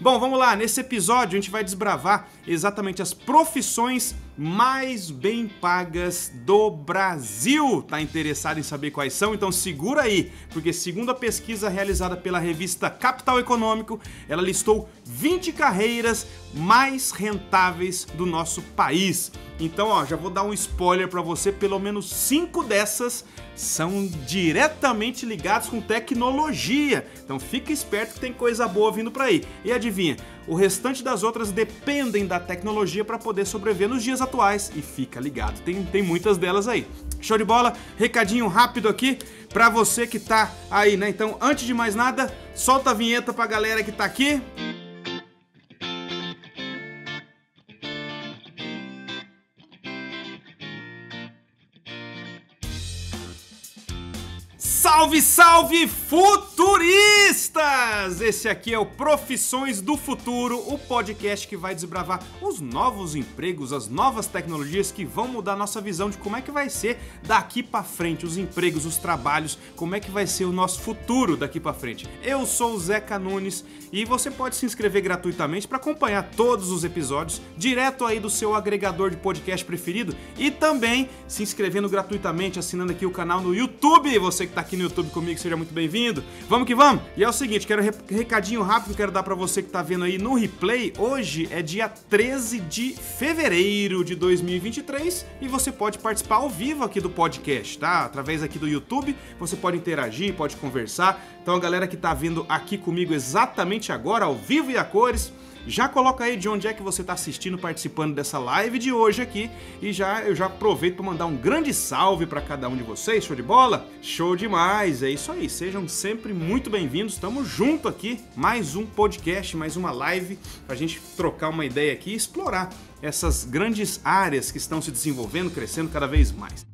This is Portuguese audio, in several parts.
Bom, vamos lá, nesse episódio a gente vai desbravar exatamente as profissões mais bem pagas do Brasil. Tá interessado em saber quais são? Então segura aí, porque segundo a pesquisa realizada pela revista Capital Econômico, ela listou 20 carreiras mais rentáveis do nosso país. Então, ó, já vou dar um spoiler para você, pelo menos cinco dessas são diretamente ligadas com tecnologia. Então fica esperto que tem coisa boa vindo para aí. E a adivinha, o restante das outras dependem da tecnologia para poder sobreviver nos dias atuais. E fica ligado, tem, tem muitas delas aí. Show de bola, recadinho rápido aqui para você que tá aí, né? Então, antes de mais nada, solta a vinheta pra galera que tá aqui. Salve, salve futuristas! Esse aqui é o Profissões do Futuro, o podcast que vai desbravar os novos empregos, as novas tecnologias que vão mudar nossa visão de como é que vai ser daqui para frente os empregos, os trabalhos, como é que vai ser o nosso futuro daqui para frente. Eu sou o Zeca Nunes e você pode se inscrever gratuitamente para acompanhar todos os episódios direto aí do seu agregador de podcast preferido e também se inscrevendo gratuitamente assinando aqui o canal no YouTube, você que tá aqui no YouTube comigo, seja muito bem-vindo. Vamos que vamos! E é o seguinte, quero recadinho rápido quero dar para você que tá vendo aí no replay. Hoje é dia 13 de fevereiro de 2023 e você pode participar ao vivo aqui do podcast, tá? Através aqui do YouTube, você pode interagir, pode conversar. Então a galera que tá vindo aqui comigo exatamente agora, ao vivo e a cores, já coloca aí de onde é que você está assistindo, participando dessa live de hoje aqui e já eu já aproveito para mandar um grande salve para cada um de vocês. Show de bola? Show demais. É isso aí. Sejam sempre muito bem-vindos. Estamos junto aqui, mais um podcast, mais uma live para a gente trocar uma ideia aqui e explorar essas grandes áreas que estão se desenvolvendo, crescendo cada vez mais.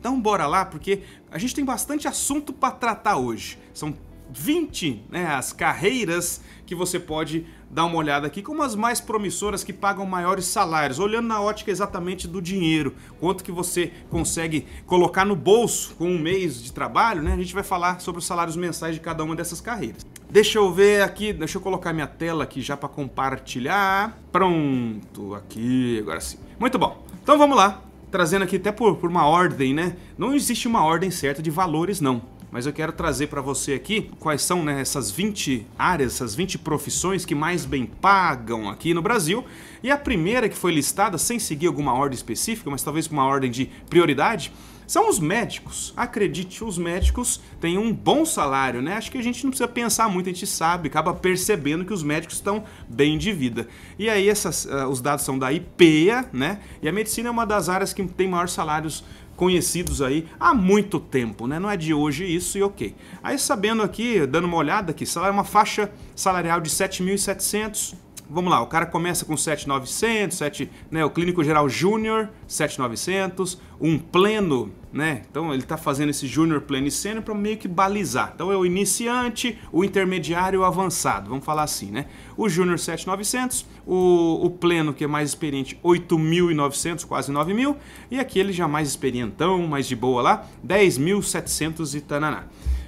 Então bora lá, porque a gente tem bastante assunto para tratar hoje. São 20 né, as carreiras que você pode dar uma olhada aqui, como as mais promissoras que pagam maiores salários, olhando na ótica exatamente do dinheiro, quanto que você consegue colocar no bolso com um mês de trabalho, né? A gente vai falar sobre os salários mensais de cada uma dessas carreiras. Deixa eu ver aqui, deixa eu colocar minha tela aqui já para compartilhar. Pronto, aqui, agora sim. Muito bom. Então vamos lá, trazendo aqui até por, por uma ordem, né? Não existe uma ordem certa de valores, não mas eu quero trazer para você aqui quais são né, essas 20 áreas, essas 20 profissões que mais bem pagam aqui no Brasil. E a primeira que foi listada, sem seguir alguma ordem específica, mas talvez uma ordem de prioridade, são os médicos. Acredite, os médicos têm um bom salário, né? Acho que a gente não precisa pensar muito, a gente sabe, acaba percebendo que os médicos estão bem de vida. E aí essas, uh, os dados são da IPEA, né? E a medicina é uma das áreas que tem maiores salários conhecidos aí há muito tempo, né? Não é de hoje isso e ok. Aí sabendo aqui, dando uma olhada aqui, é uma faixa salarial de 7.700 Vamos lá, o cara começa com 7,900, 7, né, o clínico geral júnior, 7,900, um pleno, né? Então ele está fazendo esse júnior, pleno e sênior para meio que balizar. Então é o iniciante, o intermediário, o avançado, vamos falar assim, né? O júnior 7,900, o, o pleno que é mais experiente 8.900, quase 9.000, e aquele já mais experientão, mais de boa lá, 10.700 e tananá.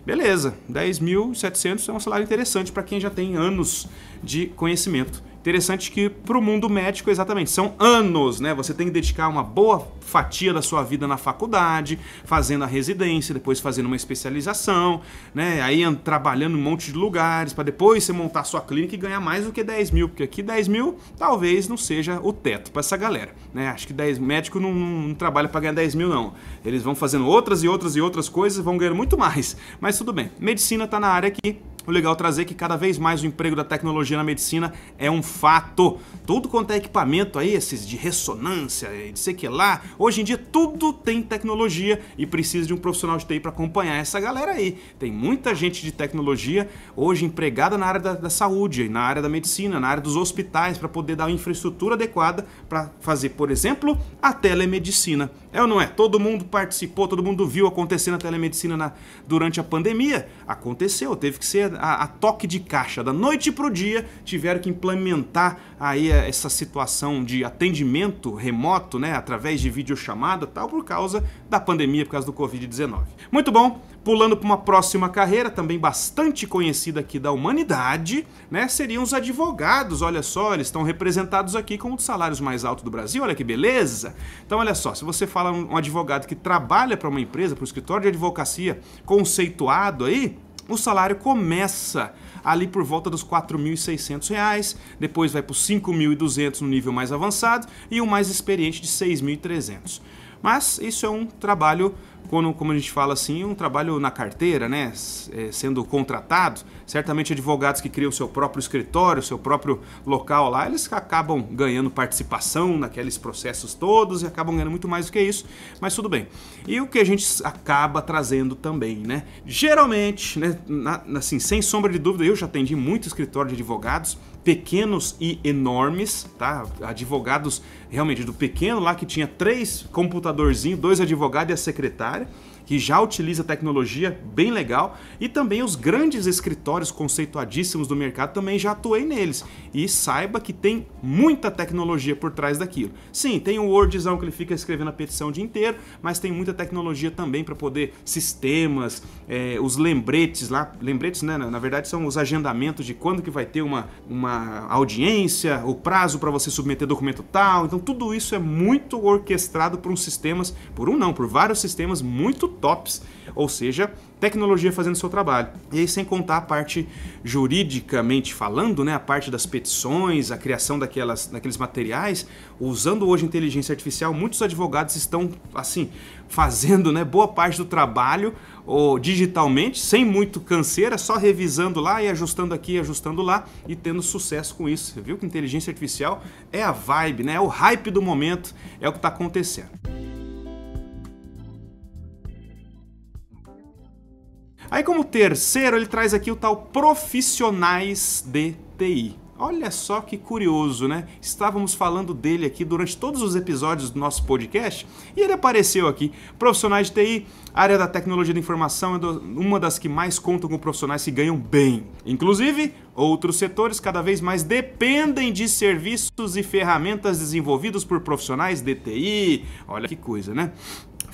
Beleza, 10.700 é um salário interessante para quem já tem anos de conhecimento Interessante que para o mundo médico, exatamente, são anos, né? Você tem que dedicar uma boa fatia da sua vida na faculdade, fazendo a residência, depois fazendo uma especialização, né? Aí trabalhando em um monte de lugares para depois você montar sua clínica e ganhar mais do que 10 mil, porque aqui 10 mil talvez não seja o teto para essa galera, né? Acho que 10 médico não, não trabalha para ganhar 10 mil, não. Eles vão fazendo outras e outras e outras coisas, vão ganhar muito mais. Mas tudo bem, medicina está na área aqui, o tipo, legal é trazer que cada vez mais o emprego da tecnologia na medicina é um fato. Tudo quanto é equipamento aí, esses de ressonância, de sei que lá, hoje em dia tudo tem tecnologia e precisa de um profissional de TI para acompanhar essa galera aí. Tem muita gente de tecnologia hoje empregada na área da, da saúde, na área da medicina, na área dos hospitais, para poder dar uma infraestrutura adequada para fazer, por exemplo, a telemedicina. É ou não é? Todo mundo participou, todo mundo viu acontecendo a telemedicina na, durante a pandemia. Aconteceu, teve que ser a, a toque de caixa. Da noite para o dia, tiveram que implementar aí eh, essa situação de atendimento remoto, né? Através de videochamada tal, por causa da pandemia, por causa do Covid-19. Muito bom, Pulando para uma próxima carreira, também bastante conhecida aqui da humanidade, né? Seriam os advogados. Olha só, eles estão representados aqui com um dos salários mais altos do Brasil. Olha que beleza! Então, olha só, se você fala um advogado que trabalha para uma empresa, para um escritório de advocacia conceituado aí, o salário começa ali por volta dos R$ 4.600, depois vai para os 5.200 no nível mais avançado e o mais experiente de 6.300. Mas isso é um trabalho quando, como a gente fala assim, um trabalho na carteira, né? É, sendo contratado, certamente advogados que criam seu próprio escritório, seu próprio local lá, eles acabam ganhando participação naqueles processos todos e acabam ganhando muito mais do que isso, mas tudo bem. E o que a gente acaba trazendo também, né? Geralmente, né, assim, sem sombra de dúvida, eu já atendi muito escritório de advogados pequenos e enormes, tá? Advogados realmente do pequeno lá que tinha três computadorzinhos, dois advogados e a secretária que já utiliza tecnologia, bem legal, e também os grandes escritórios conceituadíssimos do mercado, também já atuei neles. E saiba que tem muita tecnologia por trás daquilo. Sim, tem o Wordzão que ele fica escrevendo a petição o dia inteiro, mas tem muita tecnologia também para poder sistemas, é, os lembretes lá, lembretes, né? Na verdade, são os agendamentos de quando que vai ter uma, uma audiência, o prazo para você submeter documento tal. Então, tudo isso é muito orquestrado por uns sistemas, por um não, por vários sistemas muito tops, ou seja, tecnologia fazendo seu trabalho. E aí, sem contar a parte juridicamente falando, né, a parte das petições, a criação daquelas, daqueles materiais, usando hoje inteligência artificial, muitos advogados estão, assim, fazendo né, boa parte do trabalho ou digitalmente, sem muito canseira, só revisando lá e ajustando aqui, ajustando lá e tendo sucesso com isso. Você viu que inteligência artificial é a vibe, né, é o hype do momento, é o que está acontecendo. Aí como terceiro, ele traz aqui o tal profissionais de TI. Olha só que curioso, né? Estávamos falando dele aqui durante todos os episódios do nosso podcast e ele apareceu aqui. Profissionais de TI, área da tecnologia da informação é uma das que mais contam com profissionais que ganham bem. Inclusive, outros setores cada vez mais dependem de serviços e ferramentas desenvolvidos por profissionais de TI. Olha que coisa, né?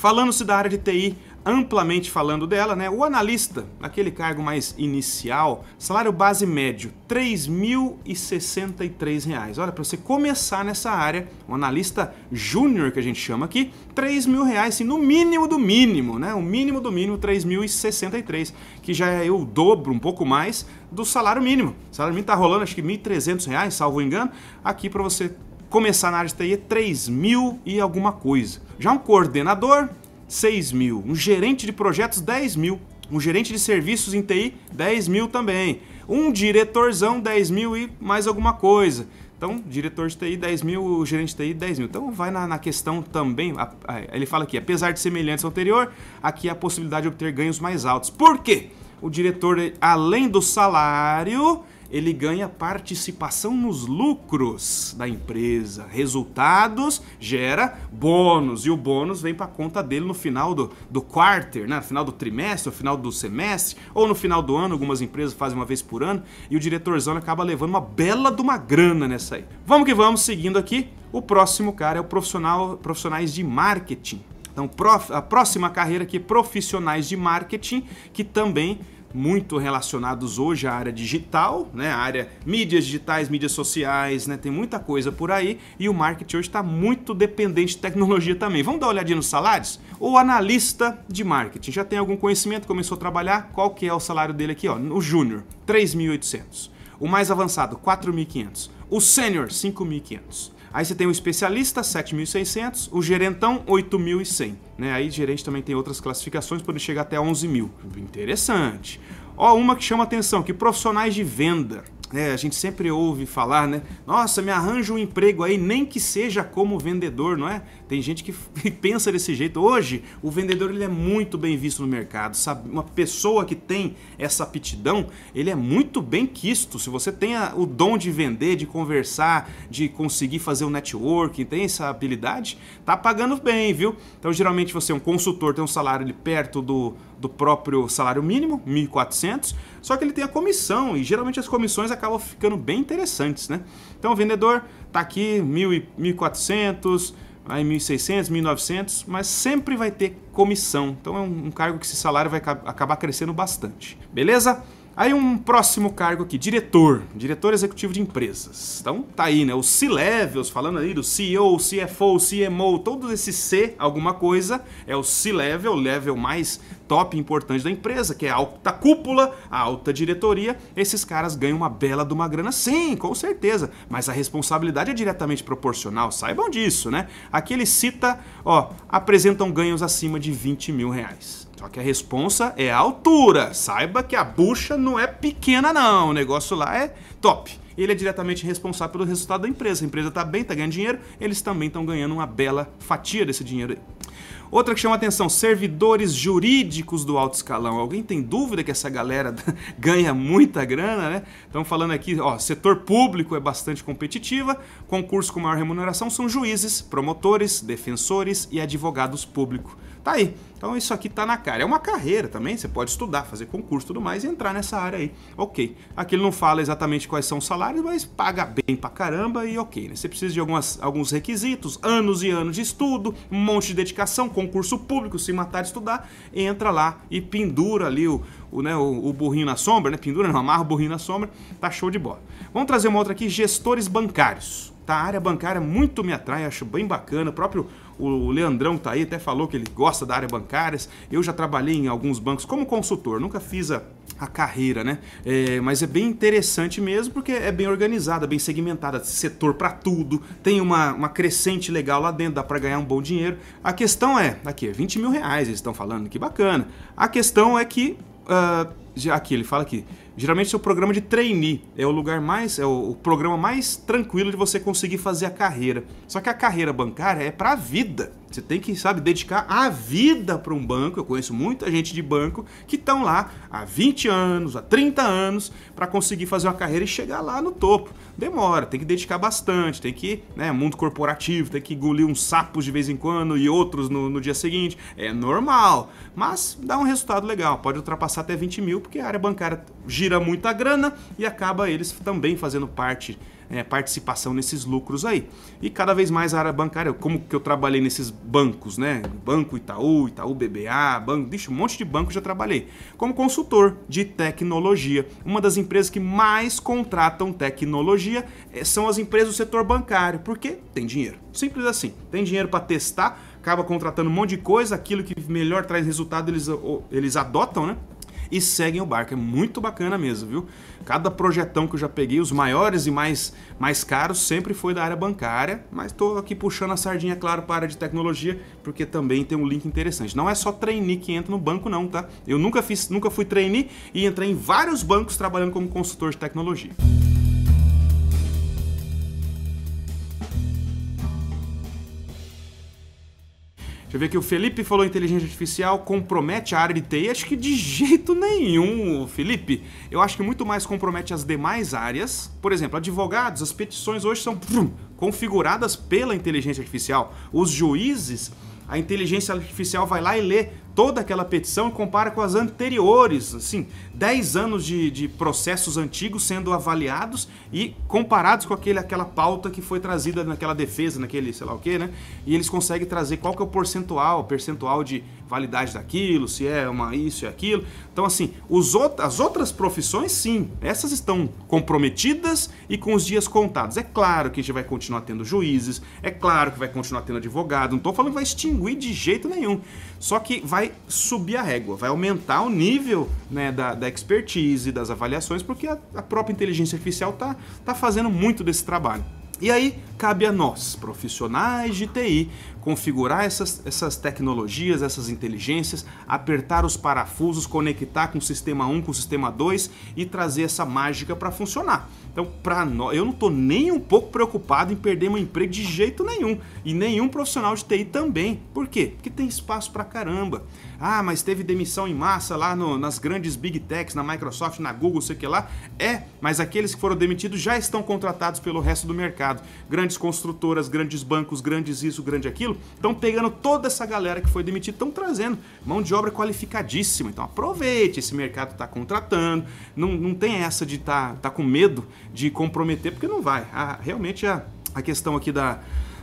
Falando-se da área de TI, amplamente falando dela, né? O analista, aquele cargo mais inicial, salário base médio, R$ 3.063. Olha, para você começar nessa área, o um analista júnior que a gente chama aqui, R$ 3.000, assim, no mínimo do mínimo, né? O mínimo do mínimo, R$ 3.063, que já é o dobro, um pouco mais, do salário mínimo. O salário mínimo tá rolando acho que R$ 1.300, salvo engano, aqui para você começar na área de TI é 3 mil e alguma coisa. Já um coordenador, 6 mil. Um gerente de projetos, 10 mil. Um gerente de serviços em TI, 10 mil também. Um diretorzão, 10 mil e mais alguma coisa. Então, diretor de TI, 10 mil, gerente de TI, 10 mil. Então, vai na, na questão também. A, a, ele fala aqui, apesar de semelhantes ao anterior, aqui há a possibilidade de obter ganhos mais altos. Por quê? O diretor, além do salário, ele ganha participação nos lucros da empresa. Resultados gera bônus, e o bônus vem para a conta dele no final do, do quarter, né? no final do trimestre, no final do semestre, ou no final do ano, algumas empresas fazem uma vez por ano, e o diretorzão acaba levando uma bela de uma grana nessa aí. Vamos que vamos, seguindo aqui, o próximo cara é o profissional, profissionais de marketing. Então, a próxima carreira aqui, profissionais de marketing, que também muito relacionados hoje à área digital, né? A área mídias digitais, mídias sociais, né? Tem muita coisa por aí e o marketing hoje está muito dependente de tecnologia também. Vamos dar uma olhadinha nos salários? O analista de marketing já tem algum conhecimento, começou a trabalhar, qual que é o salário dele aqui, ó? O júnior, 3.800. O mais avançado, 4.500. O sênior, 5.500. Aí você tem o especialista, 7.600, o gerentão, 8.100. Né? Aí gerente também tem outras classificações, podem chegar até 11.000. mil. Interessante. Ó, uma que chama atenção, que profissionais de venda né? A gente sempre ouve falar, né? Nossa, me arranja um emprego aí, nem que seja como vendedor, não é? Tem gente que pensa desse jeito. Hoje, o vendedor ele é muito bem visto no mercado, sabe? Uma pessoa que tem essa aptidão, ele é muito bem quisto. Se você tem a, o dom de vender, de conversar, de conseguir fazer o um networking, tem essa habilidade, tá pagando bem, viu? Então, geralmente você é um consultor, tem um salário ali perto do, do próprio salário mínimo, 1.400 só que ele tem a comissão e geralmente as comissões acabam ficando bem interessantes, né? Então o vendedor tá aqui 1.400, aí 1.600, 1.900, mas sempre vai ter comissão. Então é um, um cargo que esse salário vai acabar crescendo bastante. Beleza? Aí um próximo cargo aqui, diretor, diretor executivo de empresas. Então tá aí, né? Os C-levels, falando aí do CEO, CFO, CMO, todos esses C alguma coisa, é o C-level, level mais top importante da empresa, que é a alta cúpula, a alta diretoria. Esses caras ganham uma bela de uma grana, sim, com certeza, mas a responsabilidade é diretamente proporcional, saibam disso, né? Aqui ele cita, ó, apresentam ganhos acima de 20 mil reais. Só que a responsa é a altura. Saiba que a bucha não é pequena, não. O negócio lá é top. Ele é diretamente responsável pelo resultado da empresa. A empresa está bem, está ganhando dinheiro, eles também estão ganhando uma bela fatia desse dinheiro aí. Outra que chama atenção, servidores jurídicos do alto escalão. Alguém tem dúvida que essa galera ganha muita grana, né? Estamos falando aqui, ó, setor público é bastante competitiva, concurso com maior remuneração são juízes, promotores, defensores e advogados públicos. Tá aí. Então isso aqui tá na cara. É uma carreira também, você pode estudar, fazer concurso tudo mais e entrar nessa área aí. Ok. Aqui ele não fala exatamente quais são os salários, mas paga bem pra caramba e ok, né? Você precisa de algumas, alguns requisitos, anos e anos de estudo, um monte de dedicação, concurso público, se matar de estudar, entra lá e pendura ali o, o, né, o, o burrinho na sombra, né? Pendura, não, amarra o burrinho na sombra, tá show de bola. Vamos trazer uma outra aqui, gestores bancários. Tá, a área bancária muito me atrai, acho bem bacana. O próprio o Leandrão tá aí, até falou que ele gosta da área bancária. Eu já trabalhei em alguns bancos como consultor, nunca fiz a, a carreira, né? É, mas é bem interessante mesmo, porque é bem organizada, bem segmentada, setor para tudo, tem uma, uma crescente legal lá dentro, dá para ganhar um bom dinheiro. A questão é, aqui, 20 é mil reais eles estão falando, que bacana. A questão é que, uh, já aqui ele fala que Geralmente seu programa de trainee é o lugar mais, é o, programa mais tranquilo de você conseguir fazer a carreira. Só que a carreira bancária é para a vida. Você tem que, sabe, dedicar a vida para um banco. Eu conheço muita gente de banco que estão lá há 20 anos, há 30 anos para conseguir fazer uma carreira e chegar lá no topo. Demora, tem que dedicar bastante, tem que, né, mundo corporativo, tem que engolir uns sapos de vez em quando e outros no, no dia seguinte. É normal, mas dá um resultado legal. Pode ultrapassar até 20 mil, porque a área bancária gira muita grana e acaba eles também fazendo parte é, participação nesses lucros aí. E cada vez mais a área bancária, como que eu trabalhei nesses bancos, né? Banco Itaú, Itaú BBA, banco, deixa um monte de banco já trabalhei. Como consultor de tecnologia, uma das empresas que mais contratam tecnologia é, são as empresas do setor bancário, porque tem dinheiro. Simples assim. Tem dinheiro para testar, acaba contratando um monte de coisa, aquilo que melhor traz resultado eles, eles adotam, né? e seguem o barco. É muito bacana mesmo, viu? Cada projetão que eu já peguei, os maiores e mais, mais caros, sempre foi da área bancária, mas estou aqui puxando a sardinha, claro, para a área de tecnologia, porque também tem um link interessante. Não é só trainee que entra no banco, não, tá? Eu nunca, fiz, nunca fui trainee e entrei em vários bancos trabalhando como consultor de tecnologia. Deixa eu ver que o Felipe falou inteligência artificial compromete a área de TI. Acho que de jeito nenhum, Felipe. Eu acho que muito mais compromete as demais áreas. Por exemplo, advogados, as petições hoje são configuradas pela inteligência artificial. Os juízes, a inteligência artificial vai lá e lê toda aquela petição e compara com as anteriores, assim, 10 anos de, de processos antigos sendo avaliados e comparados com aquele, aquela pauta que foi trazida naquela defesa, naquele sei lá o que, né? E eles conseguem trazer qual que é o percentual, percentual de validade daquilo, se é uma isso e é aquilo. Então, assim, os out as outras profissões, sim, essas estão comprometidas e com os dias contados. É claro que a gente vai continuar tendo juízes, é claro que vai continuar tendo advogado, não estou falando que vai extinguir de jeito nenhum. Só que vai subir a régua, vai aumentar o nível né, da, da expertise, das avaliações, porque a, a própria inteligência artificial está tá fazendo muito desse trabalho. E aí cabe a nós, profissionais de TI, configurar essas, essas tecnologias, essas inteligências, apertar os parafusos, conectar com o sistema 1, com o sistema 2 e trazer essa mágica para funcionar. Então, para nós, eu não estou nem um pouco preocupado em perder meu emprego de jeito nenhum e nenhum profissional de TI também. Por quê? Porque tem espaço para caramba ah, mas teve demissão em massa lá no, nas grandes big techs, na Microsoft, na Google, sei que lá. É, mas aqueles que foram demitidos já estão contratados pelo resto do mercado. Grandes construtoras, grandes bancos, grandes isso, grande aquilo, estão pegando toda essa galera que foi demitida, estão trazendo mão de obra qualificadíssima. Então aproveite, esse mercado está contratando, não, não tem essa de estar tá, tá com medo de comprometer, porque não vai. Ah, realmente a, a questão aqui da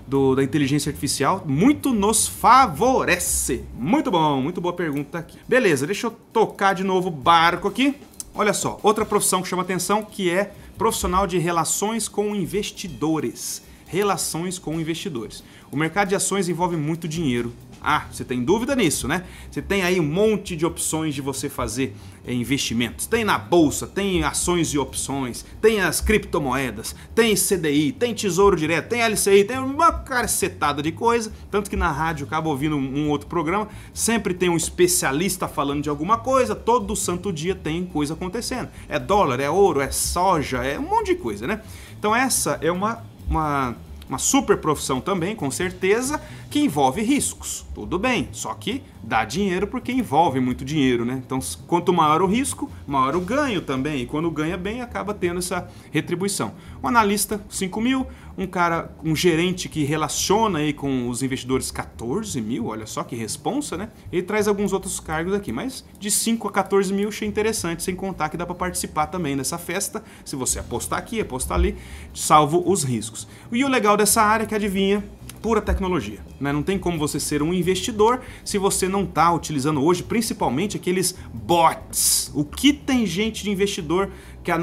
do, da inteligência artificial muito nos favorece. Muito bom, muito boa pergunta aqui. Beleza, deixa eu tocar de novo o barco aqui. Olha só, outra profissão que chama atenção que é profissional de relações com investidores. Relações com investidores. O mercado de ações envolve muito dinheiro, ah, você tem dúvida nisso, né? Você tem aí um monte de opções de você fazer eh, investimentos. Tem na bolsa, tem ações e opções, tem as criptomoedas, tem CDI, tem Tesouro Direto, tem LCI, tem uma cacetada de coisa. Tanto que na rádio acaba ouvindo um, um outro programa, sempre tem um especialista falando de alguma coisa, todo santo dia tem coisa acontecendo. É dólar, é ouro, é soja, é um monte de coisa, né? Então essa é uma, uma uma super profissão também, com certeza, que envolve riscos. Tudo bem, só que dá dinheiro porque envolve muito dinheiro, né? Então, quanto maior o risco, maior o ganho também. E quando ganha bem, acaba tendo essa retribuição. O analista, 5 mil um cara, um gerente que relaciona aí com os investidores 14 mil, olha só que responsa, né? Ele traz alguns outros cargos aqui, mas de 5 a 14 mil achei interessante, sem contar que dá para participar também dessa festa, se você apostar aqui, apostar ali, salvo os riscos. E o legal dessa área é que adivinha, pura tecnologia. Né? Não tem como você ser um investidor se você não está utilizando hoje, principalmente aqueles bots. O que tem gente de investidor que é,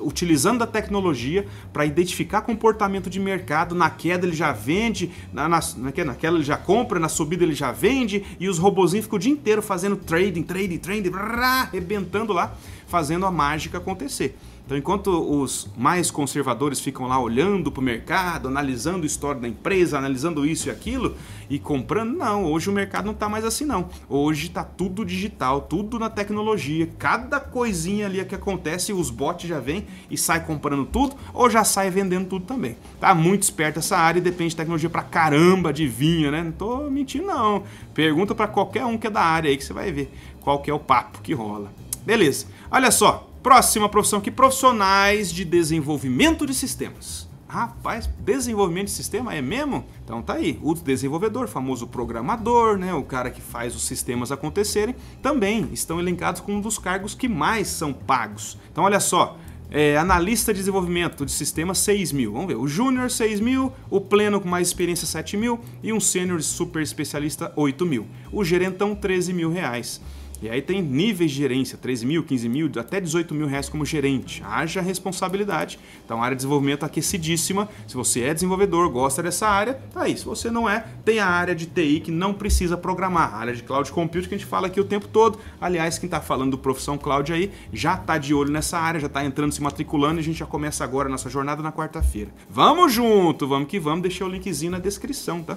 utilizando a tecnologia para identificar comportamento de mercado, na queda ele já vende, na, na, na queda ele já compra, na subida ele já vende, e os robozinhos ficam o dia inteiro fazendo trading, trading, trading, brrr, arrebentando lá, fazendo a mágica acontecer. Então, enquanto os mais conservadores ficam lá olhando para o mercado, analisando a história da empresa, analisando isso e aquilo e comprando, não, hoje o mercado não está mais assim não. Hoje está tudo digital, tudo na tecnologia. Cada coisinha ali é que acontece, os bots já vêm e sai comprando tudo ou já sai vendendo tudo também. Tá muito esperto essa área e depende de tecnologia pra caramba, de né? Não tô mentindo não. Pergunta para qualquer um que é da área aí que você vai ver qual que é o papo que rola. Beleza. Olha só, Próxima profissão aqui, profissionais de desenvolvimento de sistemas. Rapaz, desenvolvimento de sistema é mesmo? Então tá aí, o desenvolvedor, famoso programador, né, o cara que faz os sistemas acontecerem, também estão elencados como um dos cargos que mais são pagos. Então olha só, é, analista de desenvolvimento de sistema 6 mil, vamos ver, o júnior 6 mil, o pleno com mais experiência 7 mil e um sênior super especialista 8 mil, o gerentão 13 mil reais. E aí tem níveis de gerência, 13 mil, 15 mil, até 18 mil reais como gerente. Haja responsabilidade. Então a área de desenvolvimento tá aquecidíssima. Se você é desenvolvedor, gosta dessa área, tá aí. Se você não é, tem a área de TI que não precisa programar. A área de cloud computing que a gente fala aqui o tempo todo. Aliás, quem está falando do profissão cloud aí já está de olho nessa área, já está entrando, se matriculando e a gente já começa agora a nossa jornada na quarta-feira. Vamos junto, vamos que vamos. Deixei o linkzinho na descrição, tá?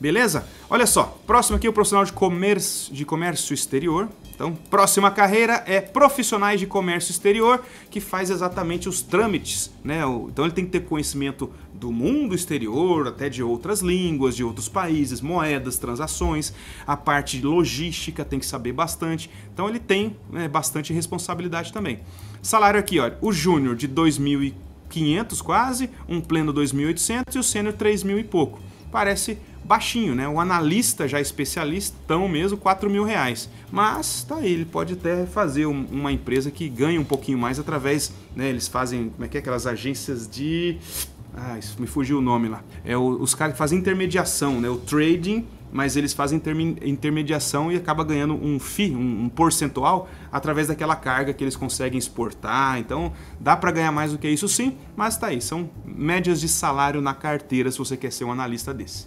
Beleza? Olha só, próximo aqui é o profissional de comércio, de comércio exterior, então, próxima carreira é profissionais de comércio exterior, que faz exatamente os trâmites, né? Então ele tem que ter conhecimento do mundo exterior, até de outras línguas, de outros países, moedas, transações, a parte logística tem que saber bastante. Então ele tem né, bastante responsabilidade também. Salário aqui, olha, o júnior de 2.500 quase, um pleno 2.800 e o sênior 3.000 e pouco. Parece baixinho, né? O analista já especialista, tão mesmo, 4 mil reais. Mas tá aí, ele pode até fazer uma empresa que ganha um pouquinho mais através, né? Eles fazem, como é que é, aquelas agências de... Ah, isso me fugiu o nome lá. É o, os caras que fazem intermediação, né? O trading mas eles fazem intermediação e acaba ganhando um FII, um, um, percentual, através daquela carga que eles conseguem exportar. Então, dá para ganhar mais do que isso sim, mas tá aí, são médias de salário na carteira se você quer ser um analista desse.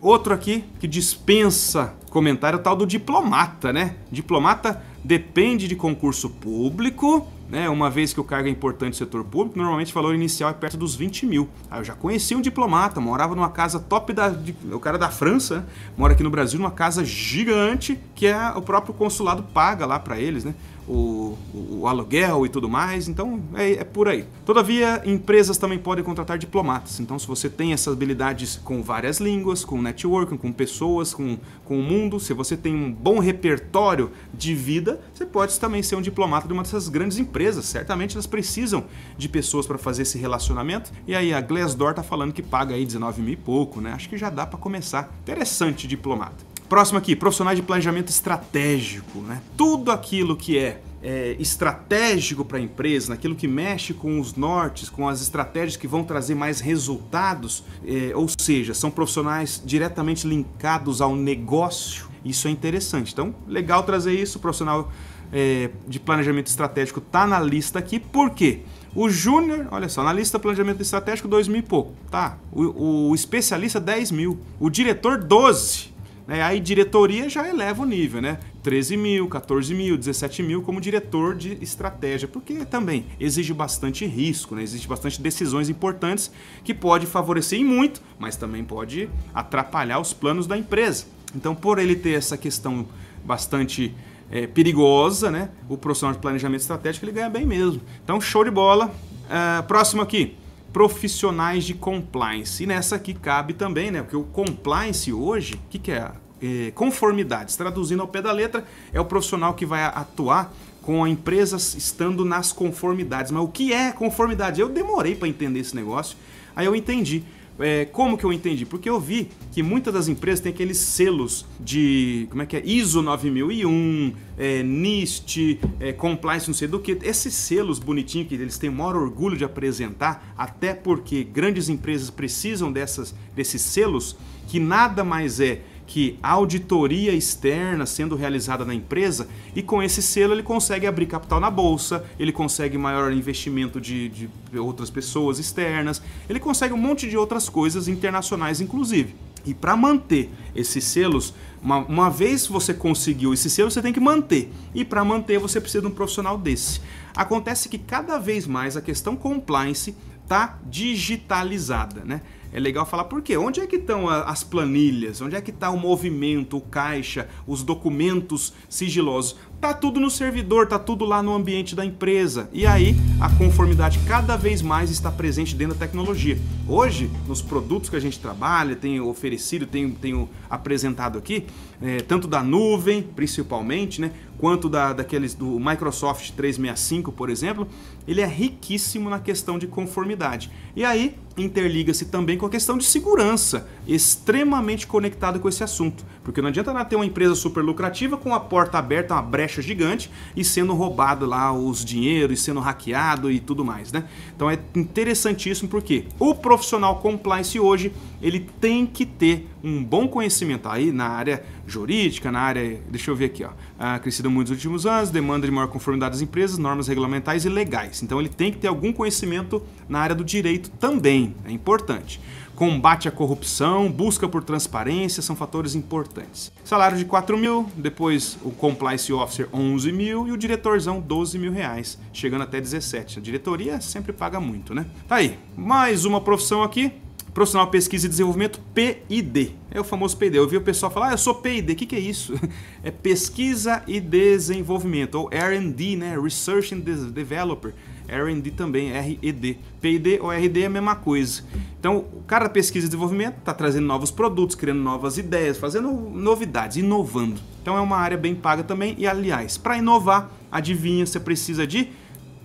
Outro aqui que dispensa comentário, o tal do diplomata, né? Diplomata depende de concurso público, né? Uma vez que o cargo é importante no setor público, normalmente o valor inicial é perto dos 20 mil. Ah, eu já conheci um diplomata, morava numa casa top da. De, o cara é da França, né? mora aqui no Brasil, numa casa gigante, que é o próprio consulado paga lá para eles, né? o, o, o aluguel e tudo mais, então é, é, por aí. Todavia, empresas também podem contratar diplomatas, então se você tem essas habilidades com várias línguas, com networking, com pessoas, com, com o mundo, se você tem um bom repertório de vida, você pode também ser um diplomata de uma dessas grandes empresas, certamente elas precisam de pessoas para fazer esse relacionamento, e aí a Glassdoor tá falando que paga aí 19 mil e pouco, né? Acho que já dá para começar. Interessante diplomata. Próximo aqui, profissionais de planejamento estratégico, né? Tudo aquilo que é é, estratégico para a empresa, naquilo que mexe com os nortes, com as estratégias que vão trazer mais resultados, é, ou seja, são profissionais diretamente linkados ao negócio. Isso é interessante. Então, legal trazer isso. O profissional é, de planejamento estratégico tá na lista aqui, por quê? O júnior, olha só, analista planejamento estratégico, dois mil e pouco, tá? O, o especialista, 10 mil. O diretor, 12. Né? Aí diretoria já eleva o nível, né? 13 mil, 14 mil, 17 mil como diretor de estratégia, porque também exige bastante risco, né? exige bastante decisões importantes que pode favorecer muito, mas também pode atrapalhar os planos da empresa. Então, por ele ter essa questão bastante é, perigosa, né? o profissional de planejamento estratégico ele ganha bem mesmo. Então, show de bola. Uh, próximo aqui profissionais de compliance. E nessa aqui cabe também, né? Porque o compliance hoje, o que, que é? é? Conformidades. Traduzindo ao pé da letra, é o profissional que vai atuar com a empresa estando nas conformidades. Mas o que é conformidade? Eu demorei para entender esse negócio, aí eu entendi é, como que eu entendi? Porque eu vi que muitas das empresas têm aqueles selos de. Como é que é? ISO 9001, é, NIST, é, Compliance, não sei do que. Esses selos bonitinhos que eles têm o maior orgulho de apresentar, até porque grandes empresas precisam dessas, desses selos, que nada mais é que auditoria externa sendo realizada na empresa e com esse selo ele consegue abrir capital na bolsa, ele consegue maior investimento de, de outras pessoas externas, ele consegue um monte de outras coisas internacionais inclusive. E para manter esses selos, uma, uma, vez você conseguiu esse selo, você tem que manter. E para manter, você precisa de um profissional desse. Acontece que cada vez mais a questão compliance está digitalizada, né? É legal falar por quê? Onde é que estão as planilhas? Onde é que está o movimento, o caixa, os documentos sigilosos? Tá tudo no servidor, tá tudo lá no ambiente da empresa. E aí, a conformidade cada vez mais está presente dentro da tecnologia. Hoje, nos produtos que a gente trabalha, tenho oferecido, tem tenho apresentado aqui, é, tanto da nuvem, principalmente, né, quanto da, daqueles do Microsoft 365, por exemplo, ele é riquíssimo na questão de conformidade. E aí interliga-se também com a questão de segurança, extremamente conectado com esse assunto, porque não adianta nada ter uma empresa super lucrativa com a porta aberta, uma brecha gigante e sendo roubado lá os dinheiros, sendo hackeado e tudo mais, né? Então é interessantíssimo porque o profissional compliance hoje ele tem que ter um bom conhecimento aí na área jurídica, na área, deixa eu ver aqui, ó, ah, crescida muito nos últimos anos, demanda de maior conformidade das empresas, normas regulamentais e legais. Então ele tem que ter algum conhecimento na área do direito também, é importante. Combate à corrupção, busca por transparência são fatores importantes. Salário de 4 mil, depois o compliance officer 11 mil e o diretorzão 12 mil reais, chegando até 17. A diretoria sempre paga muito, né? Tá aí, mais uma profissão aqui, Profissional Pesquisa e Desenvolvimento, PID. É o famoso PID. Eu vi o pessoal falar, ah, eu sou PID, o que, que é isso? É Pesquisa e Desenvolvimento, ou R&D, né? Research and Developer. R&D também, R&D. PID ou R&D é a mesma coisa. Então, o cara da pesquisa e desenvolvimento está trazendo novos produtos, criando novas ideias, fazendo novidades, inovando. Então é uma área bem paga também e aliás, para inovar, adivinha, você precisa de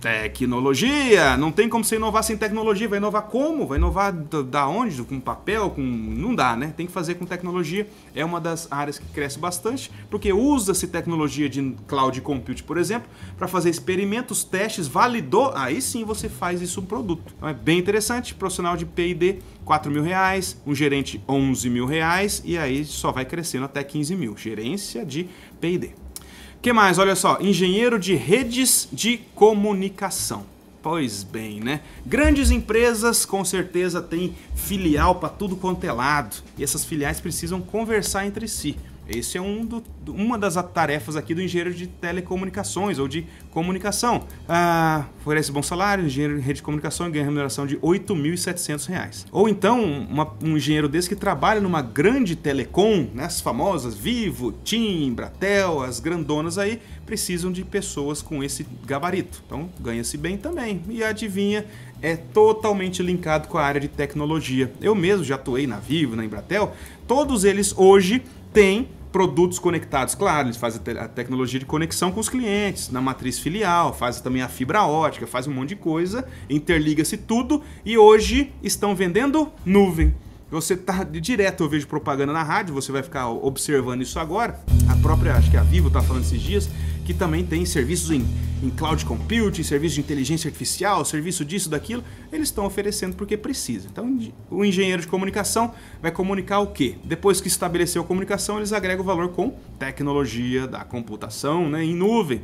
Tecnologia! Não tem como você inovar sem tecnologia. Vai inovar como? Vai inovar da onde? Com papel? Com... Não dá, né? Tem que fazer com tecnologia. É uma das áreas que cresce bastante, porque usa-se tecnologia de cloud computing por exemplo, para fazer experimentos, testes, validou. Aí sim você faz isso um produto. Então é bem interessante. Profissional de PD, 4 mil reais. Um gerente, 11 mil reais. E aí só vai crescendo até 15 mil. Gerência de PD que mais? Olha só, engenheiro de redes de comunicação. Pois bem, né? Grandes empresas com certeza têm filial para tudo quanto é lado, e essas filiais precisam conversar entre si. Esse é um do, uma das tarefas aqui do engenheiro de telecomunicações ou de comunicação. Ah, oferece bom salário, engenheiro de rede de comunicação ganha remuneração de R$ 8.700. Ou então, uma, um engenheiro desse que trabalha numa grande telecom, né, as famosas Vivo, TIM, Bratel, as grandonas aí, precisam de pessoas com esse gabarito. Então, ganha-se bem também. E adivinha, é totalmente linkado com a área de tecnologia. Eu mesmo já atuei na Vivo, na Embratel. Todos eles hoje tem produtos conectados. Claro, eles fazem a tecnologia de conexão com os clientes, na matriz filial, fazem também a fibra ótica, fazem um monte de coisa, interliga-se tudo e hoje estão vendendo nuvem. Você tá direto, eu vejo propaganda na rádio, você vai ficar observando isso agora. A própria, acho que a Vivo tá falando esses dias, que também tem serviços em, em cloud computing, serviço de inteligência artificial, serviço disso, daquilo, eles estão oferecendo porque precisa. Então, o engenheiro de comunicação vai comunicar o quê? Depois que estabeleceu a comunicação, eles agregam valor com tecnologia da computação né, em nuvem.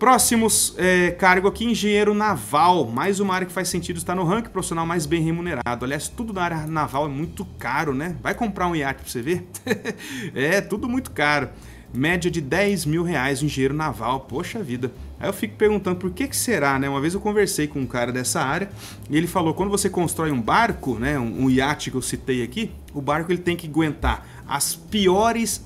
Próximos é, cargo aqui, engenheiro naval. Mais uma área que faz sentido estar no ranking profissional mais bem remunerado. Aliás, tudo na área naval é muito caro, né? Vai comprar um iate pra você ver? é, tudo muito caro. Média de 10 mil reais o engenheiro naval. Poxa vida. Aí eu fico perguntando por que, que será, né? Uma vez eu conversei com um cara dessa área e ele falou: quando você constrói um barco, né, um, um iate que eu citei aqui, o barco ele tem que aguentar as piores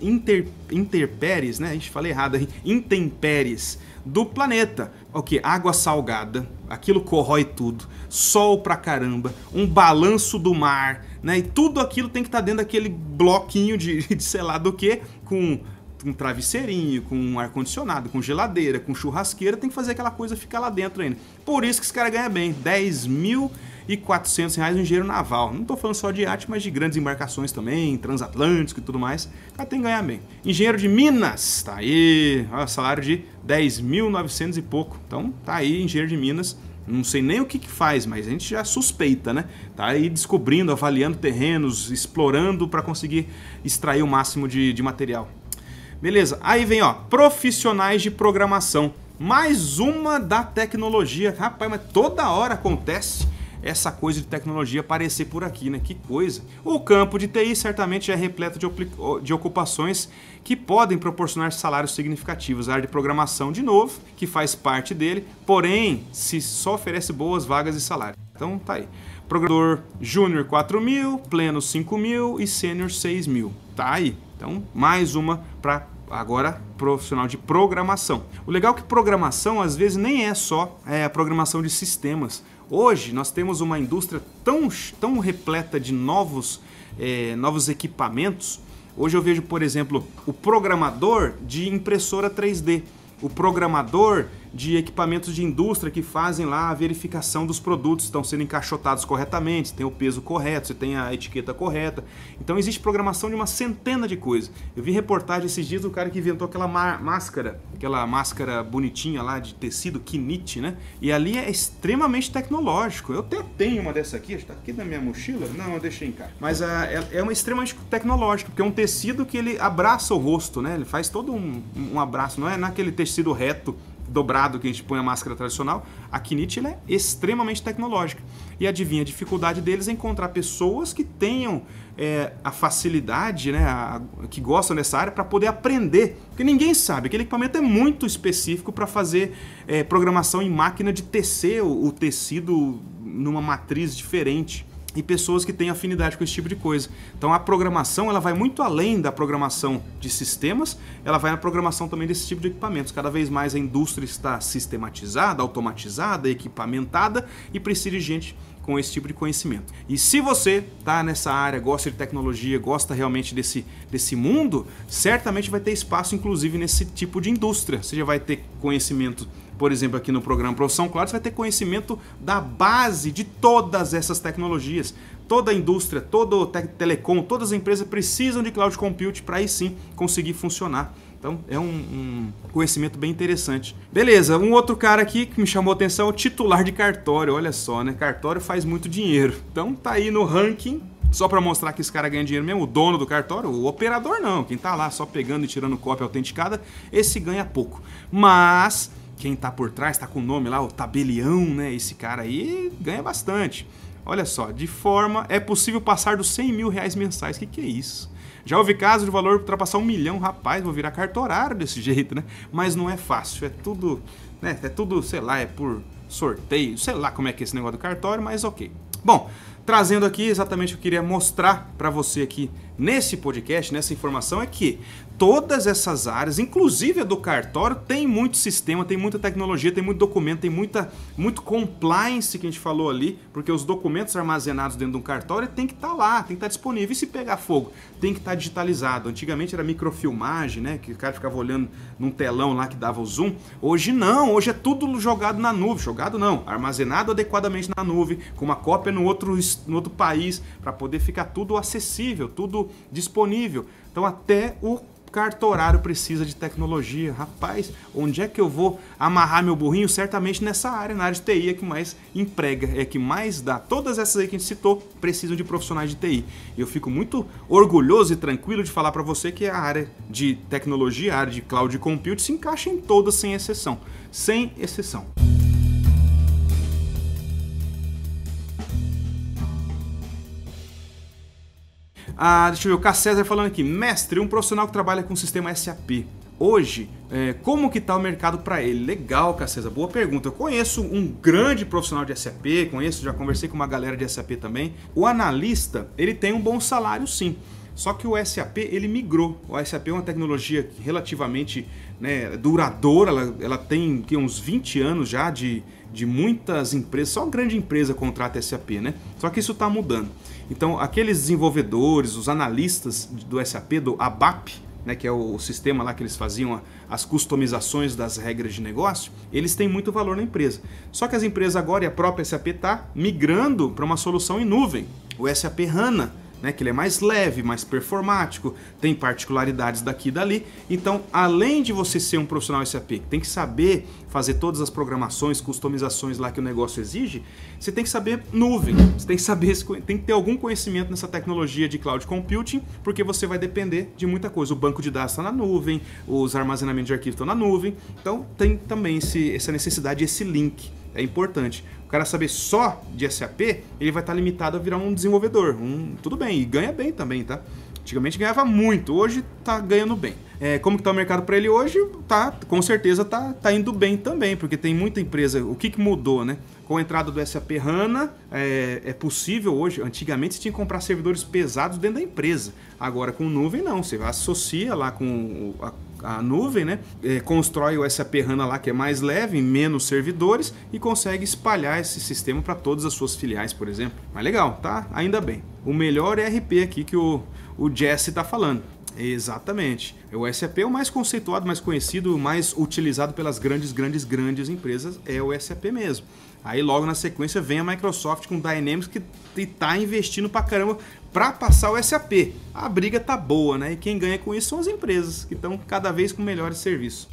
inter, interpéries, né? A gente fala errado aí, intempéries do planeta. O que? Água salgada, aquilo corrói tudo, sol pra caramba, um balanço do mar, né? E tudo aquilo tem que estar tá dentro daquele bloquinho de, de sei lá do que, com com travesseirinho, com ar-condicionado, com geladeira, com churrasqueira, tem que fazer aquela coisa ficar lá dentro ainda. Por isso que esse cara ganha bem, 10 mil e 400 reais um engenheiro naval. Não estou falando só de arte, mas de grandes embarcações também, transatlântico e tudo mais. O cara tem que ganhar bem. Engenheiro de Minas, tá aí, salário de 10.900 e pouco. Então tá aí, engenheiro de Minas, não sei nem o que, que faz, mas a gente já suspeita, né? Tá aí descobrindo, avaliando terrenos, explorando para conseguir extrair o máximo de, de material. Beleza, aí vem, ó, profissionais de programação. Mais uma da tecnologia. Rapaz, mas toda hora acontece essa coisa de tecnologia aparecer por aqui, né? Que coisa! O campo de TI certamente é repleto de, ocupações que podem proporcionar salários significativos. A área de programação, de novo, que faz parte dele, porém, se só oferece boas vagas e salários. Então tá aí. Programador júnior 4 mil, pleno 5 mil e sênior 6 mil. Tá aí. Então, mais uma para agora profissional de programação. O legal é que programação às vezes nem é só é, a programação de sistemas. Hoje nós temos uma indústria tão, tão repleta de novos, é, novos equipamentos. Hoje eu vejo, por exemplo, o programador de impressora 3D, o programador de equipamentos de indústria que fazem lá a verificação dos produtos estão sendo encaixotados corretamente, se tem o peso correto, se tem a etiqueta correta. Então existe programação de uma centena de coisas. Eu vi reportagem esses dias do cara que inventou aquela máscara, aquela máscara bonitinha lá de tecido Kinite, né? E ali é extremamente tecnológico. Eu até tenho uma dessa aqui, está aqui na minha mochila. Não, eu deixei em casa. Mas a, ah, é, é uma extremamente tecnológico porque é um tecido que ele abraça o rosto, né? Ele faz todo um, um abraço, não é naquele tecido reto dobrado que a gente põe a máscara tradicional, a Kinite é extremamente tecnológica. E adivinha, a dificuldade deles é encontrar pessoas que tenham é, a facilidade, né, a, a, que gostam dessa área, para poder aprender. Porque ninguém sabe, aquele equipamento é muito específico para fazer é, programação em máquina de tecer o, o tecido numa matriz diferente e pessoas que têm afinidade com esse tipo de coisa. Então a programação ela vai muito além da programação de sistemas, ela vai na programação também desse tipo de equipamentos. Cada vez mais a indústria está sistematizada, automatizada, equipamentada e precisa de gente com esse tipo de conhecimento. E se você tá nessa área, gosta de tecnologia, gosta realmente desse, desse mundo, certamente vai ter espaço, inclusive, nesse tipo de indústria. Você já vai ter conhecimento por exemplo, aqui no programa Profissão Cloud, você vai ter conhecimento da base de todas essas tecnologias. Toda a indústria, todo o te telecom, todas as empresas precisam de cloud computing para aí sim conseguir funcionar. Então é um, um, conhecimento bem interessante. Beleza, um outro cara aqui que me chamou a atenção é o titular de cartório. Olha só, né? Cartório faz muito dinheiro. Então tá aí no ranking. Só para mostrar que esse cara ganha dinheiro mesmo, o dono do cartório, o operador não, quem tá lá só pegando e tirando cópia autenticada, esse ganha pouco. Mas quem tá por trás, tá com o nome lá, o tabelião, né? Esse cara aí ganha bastante. Olha só, de forma é possível passar dos 100 mil reais mensais. O que, que é isso? Já houve casos de valor ultrapassar um milhão, rapaz, vou virar cartorário desse jeito, né? Mas não é fácil, é tudo, né? É tudo, sei lá, é por sorteio, sei lá como é que é esse negócio do cartório, mas ok. Bom, trazendo aqui exatamente o que eu queria mostrar para você aqui nesse podcast, nessa informação, é que todas essas áreas, inclusive a do cartório, tem muito sistema, tem muita tecnologia, tem muito documento, tem muita, muito compliance que a gente falou ali, porque os documentos armazenados dentro de um cartório tem que estar tá lá, tem que estar tá disponível. E se pegar fogo, tem que estar tá digitalizado. Antigamente era microfilmagem, né? Que o cara ficava olhando num telão lá que dava o zoom. Hoje não, hoje é tudo jogado na nuvem. Jogado não, armazenado adequadamente na nuvem, com uma cópia no outro, no outro país, para poder ficar tudo acessível, tudo disponível. Então até o cartorário precisa de tecnologia. Rapaz, onde é que eu vou amarrar meu burrinho? Certamente nessa área, na área de TI é que mais emprega, é que mais dá. Todas essas aí que a gente citou precisam de profissionais de TI. Eu fico muito orgulhoso e tranquilo de falar para você que a área de tecnologia, a área de cloud computing se encaixa em todas sem exceção. Sem exceção. Ah, deixa eu ver, o K. César falando aqui. Mestre, um profissional que trabalha com o sistema SAP. Hoje, é, como que tá o mercado para ele? Legal, Cacesa, boa pergunta. Eu conheço um grande profissional de SAP, conheço, já conversei com uma galera de SAP também. O analista, ele tem um bom salário sim. Só que o SAP ele migrou. O SAP é uma tecnologia relativamente né, duradoura, ela, ela tem, tem uns 20 anos já de, de muitas empresas, só grande empresa contrata SAP, né? Só que isso está mudando. Então, aqueles desenvolvedores, os analistas do SAP, do ABAP, né, que é o sistema lá que eles faziam as customizações das regras de negócio, eles têm muito valor na empresa. Só que as empresas agora e a própria SAP está migrando para uma solução em nuvem, o SAP HANA, né? Que ele é mais leve, mais performático, tem particularidades daqui e dali. Então, além de você ser um profissional SAP que tem que saber fazer todas as programações, customizações lá que o negócio exige, você tem que saber nuvem, você tem que saber, tem que ter algum conhecimento nessa tecnologia de cloud computing, porque você vai depender de muita coisa. O banco de dados está na nuvem, os armazenamentos de arquivos estão na nuvem, então tem também esse, essa necessidade, esse link. É importante cara saber só de SAP, ele vai estar tá limitado a virar um desenvolvedor. Um, tudo bem, e ganha bem também, tá? Antigamente ganhava muito, hoje tá ganhando bem. É, como que tá o mercado para ele hoje? Tá, com certeza tá, tá indo bem também, porque tem muita empresa. O que, que mudou, né? Com a entrada do SAP HANA, é, é possível hoje. Antigamente você tinha que comprar servidores pesados dentro da empresa. Agora com nuvem, não. Você associa lá com a a nuvem, né? É, constrói o SAP HANA lá que é mais leve, menos servidores e consegue espalhar esse sistema para todas as suas filiais, por exemplo. Mas legal, tá? Ainda bem. O melhor ERP aqui que o, o Jesse está falando. Exatamente. É o SAP é o mais conceituado, mais conhecido, mais utilizado pelas grandes, grandes, grandes empresas, é o SAP mesmo. Aí logo na sequência vem a Microsoft com Dynamics que está investindo pra caramba para passar o SAP. A briga tá boa, né? E quem ganha com isso são as empresas, que estão cada vez com melhores serviços.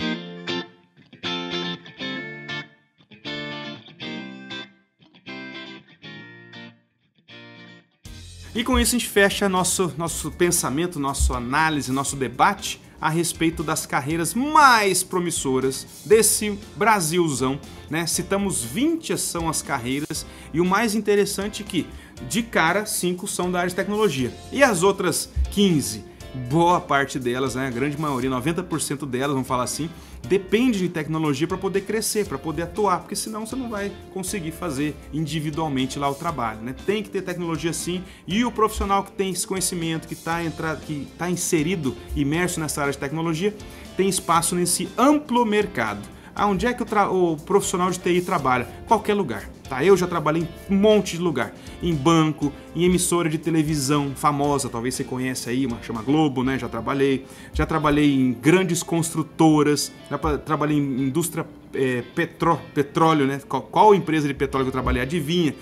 E com isso a gente fecha nosso, nosso pensamento, nossa análise, nosso debate a respeito das carreiras mais promissoras desse Brasilzão. Né? Citamos 20 são as carreiras e o mais interessante é que de cara, 5 são da área de tecnologia. E as outras 15? Boa parte delas, né, a grande maioria, 90% delas, vamos falar assim, depende de tecnologia para poder crescer, para poder atuar, porque senão você não vai conseguir fazer individualmente lá o trabalho, né? Tem que ter tecnologia sim, e o profissional que tem esse conhecimento, que está que tá inserido, imerso nessa área de tecnologia, tem espaço nesse amplo mercado onde é que o, o profissional de TI trabalha? Qualquer lugar. Tá, eu já trabalhei em um monte de lugar, em banco, em emissora de televisão famosa, talvez você conheça aí, uma chama Globo, né? Já trabalhei, já trabalhei em grandes construtoras, já trabalhei em indústria é, petró, petróleo, né? Qual, qual, empresa de petróleo que eu trabalhei? Adivinha?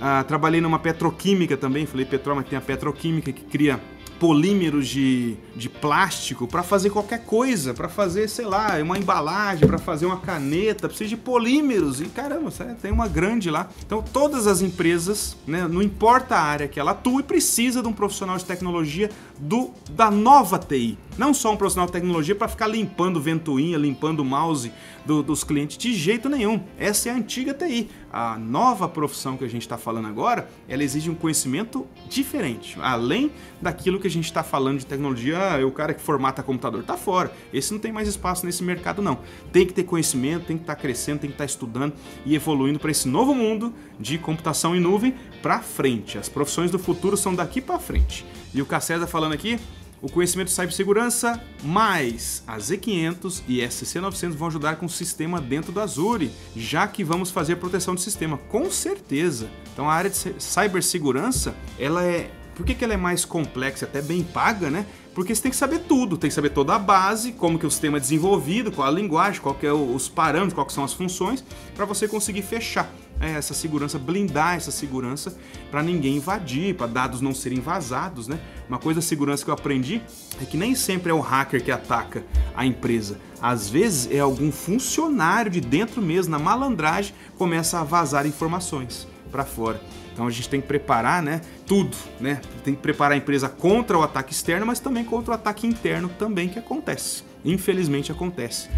Ah, trabalhei numa petroquímica também, falei petróleo, mas tem a petroquímica que cria polímeros de, de plástico para fazer qualquer coisa, para fazer, sei lá, uma embalagem, para fazer uma caneta, precisa de polímeros. E caramba, tem uma grande lá. Então todas as empresas, né, não importa a área que ela atua, precisa de um profissional de tecnologia do da nova TI. Não só um profissional de tecnologia para ficar limpando ventoinha, limpando mouse do, dos clientes, de jeito nenhum. Essa é a antiga TI. A nova profissão que a gente está falando agora, ela exige um conhecimento diferente, além daquilo que a gente está falando de tecnologia. Ah, é o cara que formata computador está fora. Esse não tem mais espaço nesse mercado, não. Tem que ter conhecimento, tem que estar tá crescendo, tem que estar tá estudando e evoluindo para esse novo mundo de computação em nuvem para frente. As profissões do futuro são daqui para frente. E o Casseta falando aqui, o conhecimento de cibersegurança mais a Z500 e SC900 vão ajudar com o sistema dentro da Azure, já que vamos fazer proteção de sistema, com certeza. Então a área de cibersegurança, ela é... Por que, que ela é mais complexa, até bem paga, né? Porque você tem que saber tudo, tem que saber toda a base, como que o sistema é desenvolvido, qual a linguagem, qual que é os parâmetros, quais são as funções, para você conseguir fechar. É, essa segurança, blindar essa segurança para ninguém invadir, para dados não serem vazados, né? Uma coisa da segurança que eu aprendi é que nem sempre é o hacker que ataca a empresa. Às vezes é algum funcionário de dentro mesmo, na malandragem, começa a vazar informações para fora. Então a gente tem que preparar, né, tudo, né? Tem que preparar a empresa contra o ataque externo, mas também contra o ataque interno também que acontece. Infelizmente acontece.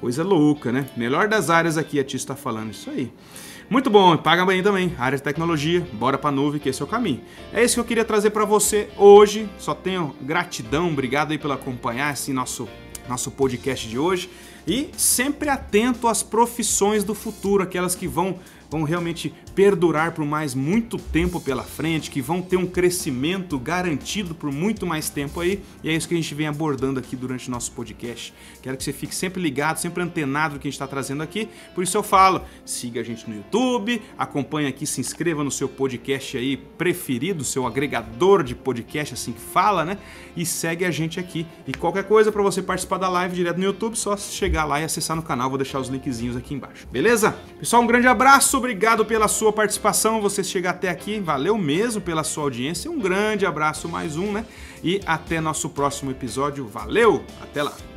Coisa louca, né? Melhor das áreas aqui a Tia está falando isso aí. Muito bom, paga bem também. Área de tecnologia, bora pra nuvem, que esse é o caminho. É isso que eu queria trazer para você hoje. Só tenho gratidão, obrigado aí pelo acompanhar esse nosso, nosso podcast de hoje. E sempre atento às profissões do futuro, aquelas que vão vão realmente perdurar por mais muito tempo pela frente, que vão ter um crescimento garantido por muito mais tempo aí, e é isso que a gente vem abordando aqui durante o nosso podcast. Quero que você fique sempre ligado, sempre antenado do que a gente está trazendo aqui, por isso eu falo, siga a gente no YouTube, acompanhe aqui, se inscreva no seu podcast aí preferido, seu agregador de podcast, assim que fala, né? E segue a gente aqui. E qualquer coisa para você participar da live direto no YouTube, só chegar lá e acessar no canal, vou deixar os linkzinhos aqui embaixo. Beleza? Pessoal, um grande abraço, obrigado pela sua participação, você chegar até aqui. Valeu mesmo pela sua audiência. Um grande abraço mais um, né? E até nosso próximo episódio. Valeu, até lá.